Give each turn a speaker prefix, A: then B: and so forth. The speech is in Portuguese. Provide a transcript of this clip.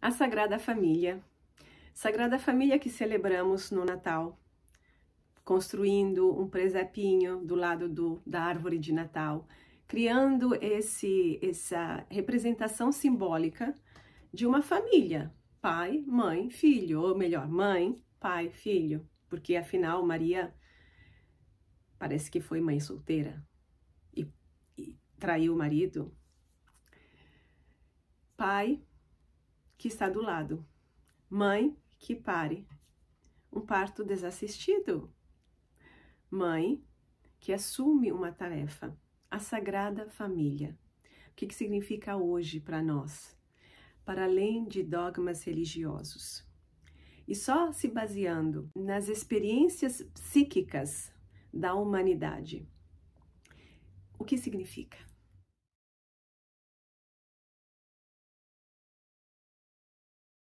A: a Sagrada Família. Sagrada Família que celebramos no Natal, construindo um presepinho do lado do, da árvore de Natal, criando esse, essa representação simbólica de uma família, pai, mãe, filho, ou melhor, mãe, pai, filho, porque afinal Maria parece que foi mãe solteira e, e traiu o marido. Pai, que está do lado. Mãe, que pare. Um parto desassistido. Mãe, que assume uma tarefa. A Sagrada Família. O que, que significa hoje para nós? Para além de dogmas religiosos. E só se baseando nas experiências psíquicas da humanidade. O que significa?